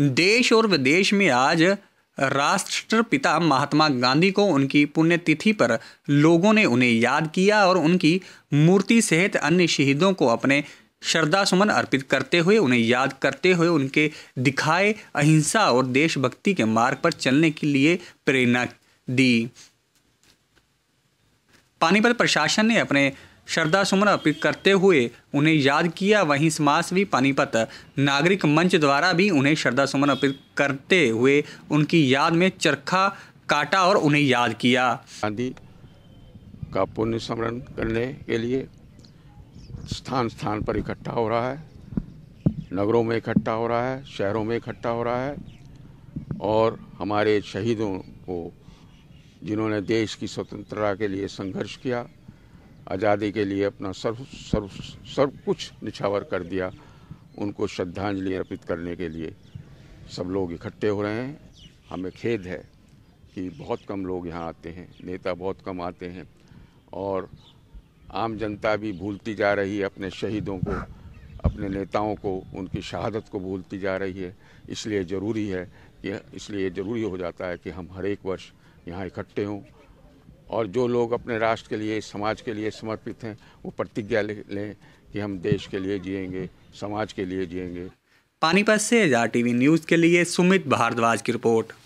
देश और विदेश में आज राष्ट्रपिता महात्मा गांधी को उनकी पुण्यतिथि पर लोगों ने उन्हें याद किया और उनकी मूर्ति सहित अन्य शहीदों को अपने श्रद्धा सुमन अर्पित करते हुए उन्हें याद करते हुए उनके दिखाए अहिंसा और देशभक्ति के मार्ग पर चलने के लिए प्रेरणा दी पानीपत प्रशासन ने अपने श्रद्धा सुमन अर्पित करते हुए उन्हें याद किया वहीं समाज भी पानीपत नागरिक मंच द्वारा भी उन्हें श्रद्धा सुमन अर्पित करते हुए उनकी याद में चरखा काटा और उन्हें याद किया गांधी का पुण्य स्मरण करने के लिए स्थान स्थान पर इकट्ठा हो रहा है नगरों में इकट्ठा हो रहा है शहरों में इकट्ठा हो रहा है और हमारे शहीदों को जिन्होंने देश की स्वतंत्रता के लिए संघर्ष किया आज़ादी के लिए अपना सर्व सर्व सर्व कुछ निछावर कर दिया उनको श्रद्धांजलि अर्पित करने के लिए सब लोग इकट्ठे हो रहे हैं हमें खेद है कि बहुत कम लोग यहाँ आते हैं नेता बहुत कम आते हैं और आम जनता भी भूलती जा रही है अपने शहीदों को अपने नेताओं को उनकी शहादत को भूलती जा रही है इसलिए ज़रूरी है कि इसलिए ज़रूरी हो जाता है कि हम हर एक वर्ष यहाँ इकट्ठे हों और जो लोग अपने राष्ट्र के लिए समाज के लिए समर्पित हैं वो प्रतिज्ञा लें कि हम देश के लिए जिएंगे समाज के लिए जिएंगे पानीपत से आर टीवी न्यूज़ के लिए सुमित भारद्वाज की रिपोर्ट